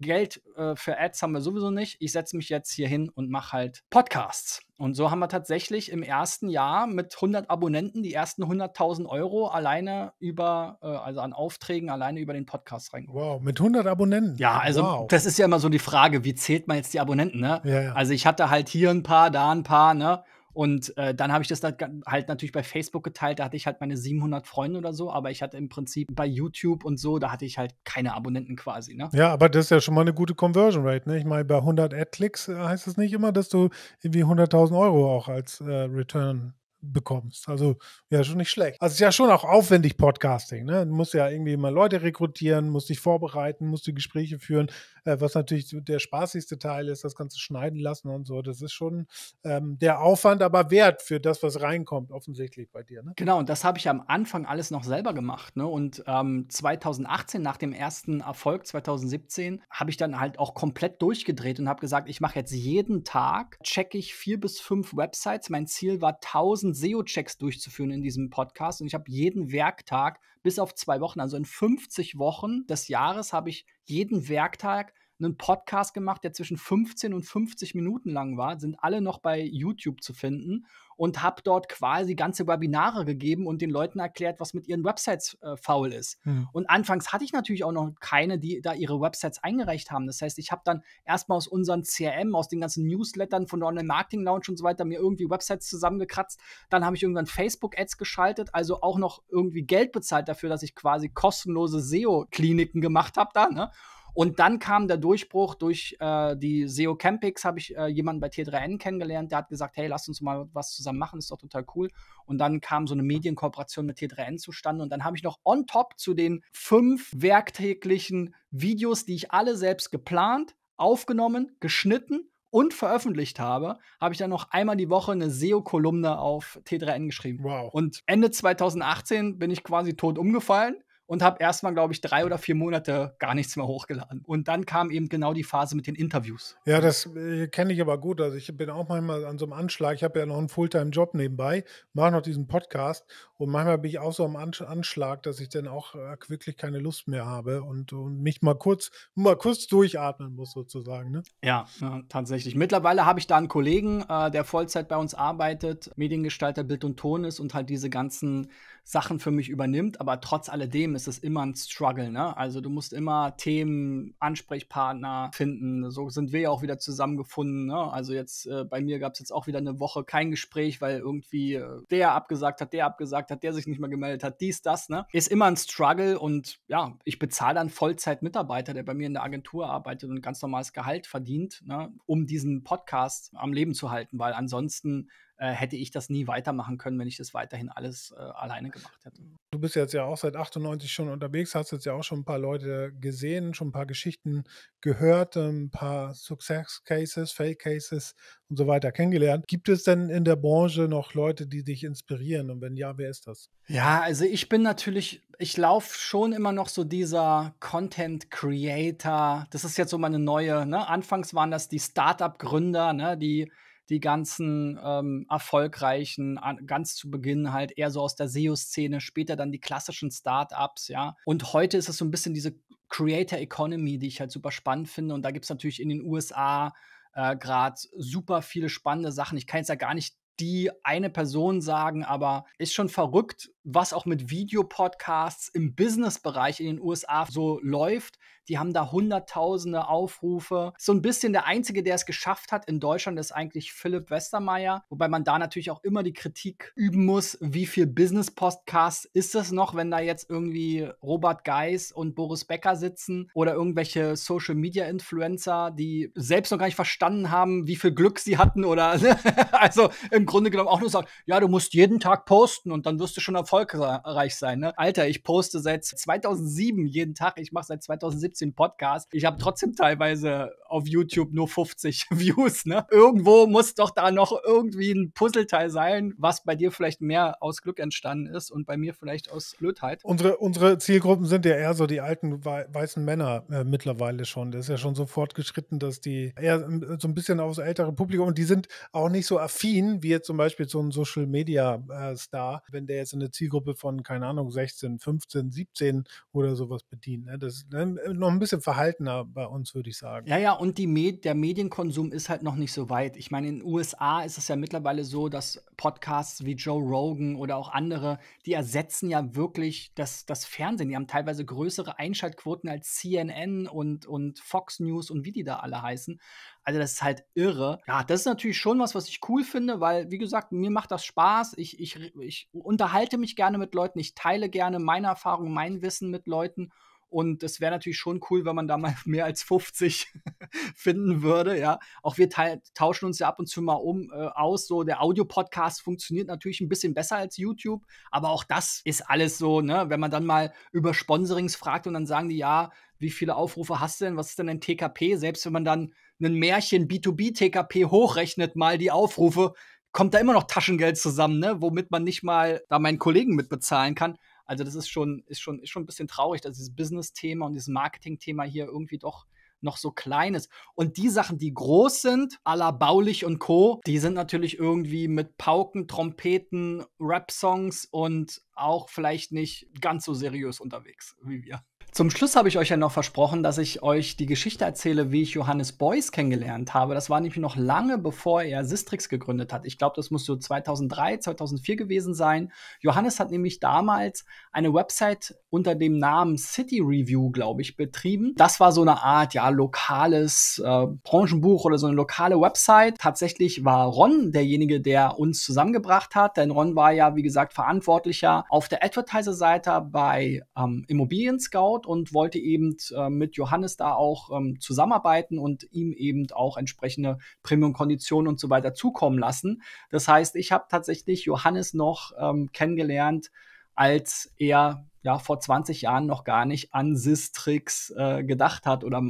Geld äh, für Ads haben wir sowieso nicht. Ich setze mich jetzt hier hin und mache halt Podcasts. Und so haben wir tatsächlich im ersten Jahr mit 100 Abonnenten die ersten 100.000 Euro alleine über, äh, also an Aufträgen alleine über den Podcast reingekommen. Wow, mit 100 Abonnenten? Ja, also wow. das ist ja immer so die Frage, wie zählt man jetzt die Abonnenten, ne? Ja, ja. Also ich hatte halt hier ein paar, da ein paar, ne? Und äh, dann habe ich das da halt natürlich bei Facebook geteilt. Da hatte ich halt meine 700 Freunde oder so, aber ich hatte im Prinzip bei YouTube und so, da hatte ich halt keine Abonnenten quasi. Ne? Ja, aber das ist ja schon mal eine gute Conversion Rate. Ne? Ich meine, bei 100 ad clicks äh, heißt es nicht immer, dass du irgendwie 100.000 Euro auch als äh, Return bekommst. Also ja, schon nicht schlecht. Also es ist ja schon auch aufwendig Podcasting. Ne? Du musst ja irgendwie immer Leute rekrutieren, musst dich vorbereiten, musst die Gespräche führen. Äh, was natürlich der spaßigste Teil ist, das Ganze schneiden lassen und so. Das ist schon ähm, der Aufwand, aber wert für das, was reinkommt, offensichtlich bei dir. Ne? Genau, und das habe ich am Anfang alles noch selber gemacht. Ne? Und ähm, 2018, nach dem ersten Erfolg 2017, habe ich dann halt auch komplett durchgedreht und habe gesagt, ich mache jetzt jeden Tag, checke ich vier bis fünf Websites. Mein Ziel war, 1000 SEO-Checks durchzuführen in diesem Podcast. Und ich habe jeden Werktag bis auf zwei Wochen, also in 50 Wochen des Jahres habe ich jeden Werktag einen Podcast gemacht, der zwischen 15 und 50 Minuten lang war, sind alle noch bei YouTube zu finden und habe dort quasi ganze Webinare gegeben und den Leuten erklärt, was mit ihren Websites äh, faul ist. Mhm. Und anfangs hatte ich natürlich auch noch keine, die da ihre Websites eingereicht haben. Das heißt, ich habe dann erstmal aus unseren CRM, aus den ganzen Newslettern von der Online-Marketing-Lounge und so weiter mir irgendwie Websites zusammengekratzt. Dann habe ich irgendwann Facebook-Ads geschaltet, also auch noch irgendwie Geld bezahlt dafür, dass ich quasi kostenlose SEO-Kliniken gemacht habe da. Ne? Und dann kam der Durchbruch durch äh, die SEO Campix, habe ich äh, jemanden bei T3N kennengelernt, der hat gesagt, hey, lass uns mal was zusammen machen, ist doch total cool. Und dann kam so eine Medienkooperation mit T3N zustande und dann habe ich noch on top zu den fünf werktäglichen Videos, die ich alle selbst geplant, aufgenommen, geschnitten und veröffentlicht habe, habe ich dann noch einmal die Woche eine SEO-Kolumne auf T3N geschrieben. Wow. Und Ende 2018 bin ich quasi tot umgefallen und habe erstmal, glaube ich, drei oder vier Monate gar nichts mehr hochgeladen. Und dann kam eben genau die Phase mit den Interviews. Ja, das äh, kenne ich aber gut. Also ich bin auch manchmal an so einem Anschlag. Ich habe ja noch einen Fulltime-Job nebenbei, mache noch diesen Podcast und manchmal bin ich auch so am Anschlag, dass ich dann auch äh, wirklich keine Lust mehr habe und, und mich mal kurz, mal kurz durchatmen muss, sozusagen. Ne? Ja, ja, tatsächlich. Mittlerweile habe ich da einen Kollegen, äh, der Vollzeit bei uns arbeitet, Mediengestalter Bild und Ton ist und halt diese ganzen Sachen für mich übernimmt. Aber trotz alledem ist es immer ein Struggle. Ne? Also du musst immer Themen, Ansprechpartner finden. So sind wir ja auch wieder zusammengefunden. Ne? Also jetzt äh, bei mir gab es jetzt auch wieder eine Woche kein Gespräch, weil irgendwie äh, der abgesagt hat, der abgesagt angefragt, hat der sich nicht mehr gemeldet, hat dies, das, ne? Ist immer ein Struggle und ja, ich bezahle einen Vollzeit-Mitarbeiter, der bei mir in der Agentur arbeitet und ganz normales Gehalt verdient, ne? um diesen Podcast am Leben zu halten, weil ansonsten äh, hätte ich das nie weitermachen können, wenn ich das weiterhin alles äh, alleine gemacht hätte. Du bist jetzt ja auch seit 98 schon unterwegs, hast jetzt ja auch schon ein paar Leute gesehen, schon ein paar Geschichten gehört, ein ähm, paar Success Cases, Fail Cases und so weiter kennengelernt. Gibt es denn in der Branche noch Leute, die dich inspirieren? Und wenn ja, wer ist das? Ja, also ich bin natürlich, ich laufe schon immer noch so dieser Content Creator. Das ist jetzt so meine neue, ne? Anfangs waren das die Startup-Gründer, ne? die die ganzen ähm, erfolgreichen, an, ganz zu Beginn halt eher so aus der SEO-Szene, später dann die klassischen Startups, ja. Und heute ist es so ein bisschen diese Creator Economy, die ich halt super spannend finde. Und da gibt es natürlich in den USA äh, gerade super viele spannende Sachen. Ich kann jetzt ja gar nicht die eine Person sagen, aber ist schon verrückt, was auch mit Videopodcasts im Business-Bereich in den USA so läuft. Die haben da hunderttausende Aufrufe. So ein bisschen der Einzige, der es geschafft hat in Deutschland, ist eigentlich Philipp Westermeier. Wobei man da natürlich auch immer die Kritik üben muss, wie viel Business-Podcasts ist es noch, wenn da jetzt irgendwie Robert Geis und Boris Becker sitzen oder irgendwelche Social-Media-Influencer, die selbst noch gar nicht verstanden haben, wie viel Glück sie hatten oder ne? also im Grunde genommen auch nur sagen, ja, du musst jeden Tag posten und dann wirst du schon erfolgreich sein. Ne? Alter, ich poste seit 2007 jeden Tag, ich mache seit 2017 17 Podcasts. Ich habe trotzdem teilweise auf YouTube nur 50 Views. Ne? Irgendwo muss doch da noch irgendwie ein Puzzleteil sein, was bei dir vielleicht mehr aus Glück entstanden ist und bei mir vielleicht aus Blödheit. Unsere, unsere Zielgruppen sind ja eher so die alten weißen Männer äh, mittlerweile schon. Das ist ja schon so fortgeschritten, dass die eher ähm, so ein bisschen aufs ältere Publikum und die sind auch nicht so affin wie jetzt zum Beispiel so ein Social Media äh, Star, wenn der jetzt eine Zielgruppe von, keine Ahnung, 16, 15, 17 oder sowas bedient. Ne? Das, ne? noch ein bisschen verhaltener bei uns, würde ich sagen. Ja, ja, und Med der Medienkonsum ist halt noch nicht so weit. Ich meine, in den USA ist es ja mittlerweile so, dass Podcasts wie Joe Rogan oder auch andere, die ersetzen ja wirklich das, das Fernsehen. Die haben teilweise größere Einschaltquoten als CNN und, und Fox News und wie die da alle heißen. Also das ist halt irre. Ja, das ist natürlich schon was, was ich cool finde, weil, wie gesagt, mir macht das Spaß. Ich, ich, ich unterhalte mich gerne mit Leuten, ich teile gerne meine Erfahrungen, mein Wissen mit Leuten. Und es wäre natürlich schon cool, wenn man da mal mehr als 50 finden würde, ja. Auch wir tauschen uns ja ab und zu mal um äh, aus. So, der Audio-Podcast funktioniert natürlich ein bisschen besser als YouTube, aber auch das ist alles so, ne, wenn man dann mal über Sponsorings fragt und dann sagen die, ja, wie viele Aufrufe hast du denn? Was ist denn ein TKP? Selbst wenn man dann ein Märchen B2B-TKP hochrechnet, mal die Aufrufe, kommt da immer noch Taschengeld zusammen, ne? womit man nicht mal da meinen Kollegen mitbezahlen kann. Also das ist schon, ist schon, ist schon ein bisschen traurig, dass dieses Business-Thema und dieses Marketing-Thema hier irgendwie doch noch so klein ist. Und die Sachen, die groß sind, à la Baulich und Co., die sind natürlich irgendwie mit Pauken, Trompeten, Rap-Songs und auch vielleicht nicht ganz so seriös unterwegs wie wir. Zum Schluss habe ich euch ja noch versprochen, dass ich euch die Geschichte erzähle, wie ich Johannes Beuys kennengelernt habe. Das war nämlich noch lange bevor er Sistrix gegründet hat. Ich glaube, das muss so 2003, 2004 gewesen sein. Johannes hat nämlich damals eine Website unter dem Namen City Review, glaube ich, betrieben. Das war so eine Art, ja, lokales äh, Branchenbuch oder so eine lokale Website. Tatsächlich war Ron derjenige, der uns zusammengebracht hat, denn Ron war ja, wie gesagt, Verantwortlicher auf der Advertiser-Seite bei ähm, Immobilien Scout und wollte eben äh, mit Johannes da auch ähm, zusammenarbeiten und ihm eben auch entsprechende Premium-Konditionen und so weiter zukommen lassen. Das heißt, ich habe tatsächlich Johannes noch ähm, kennengelernt, als er ja vor 20 Jahren noch gar nicht an Sistrix äh, gedacht hat oder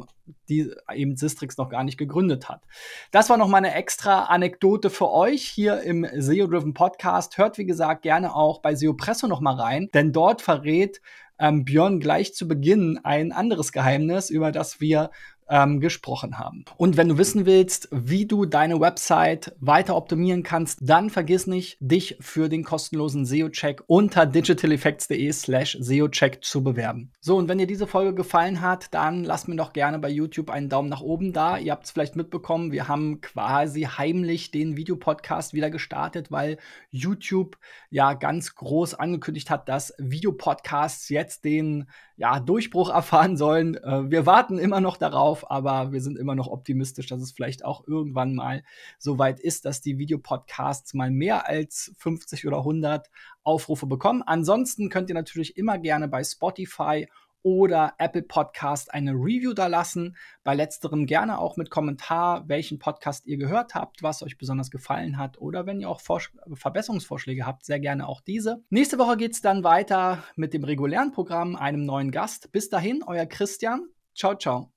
die eben Sistrix noch gar nicht gegründet hat. Das war noch mal eine extra Anekdote für euch hier im SEO Driven Podcast. Hört wie gesagt gerne auch bei SEO Presso noch mal rein, denn dort verrät ähm, Björn gleich zu Beginn ein anderes Geheimnis, über das wir ähm, gesprochen haben. Und wenn du wissen willst, wie du deine Website weiter optimieren kannst, dann vergiss nicht, dich für den kostenlosen SEO-Check unter digitaleffects.de slash SEO-Check zu bewerben. So, und wenn dir diese Folge gefallen hat, dann lass mir doch gerne bei YouTube einen Daumen nach oben da. Ihr habt es vielleicht mitbekommen, wir haben quasi heimlich den Videopodcast wieder gestartet, weil YouTube ja ganz groß angekündigt hat, dass Videopodcasts jetzt den ja, Durchbruch erfahren sollen. Äh, wir warten immer noch darauf, aber wir sind immer noch optimistisch, dass es vielleicht auch irgendwann mal so weit ist, dass die Videopodcasts mal mehr als 50 oder 100 Aufrufe bekommen. Ansonsten könnt ihr natürlich immer gerne bei Spotify oder Apple Podcast eine Review da lassen. Bei letzterem gerne auch mit Kommentar, welchen Podcast ihr gehört habt, was euch besonders gefallen hat oder wenn ihr auch Vorsch Verbesserungsvorschläge habt, sehr gerne auch diese. Nächste Woche geht es dann weiter mit dem regulären Programm, einem neuen Gast. Bis dahin, euer Christian. Ciao, ciao.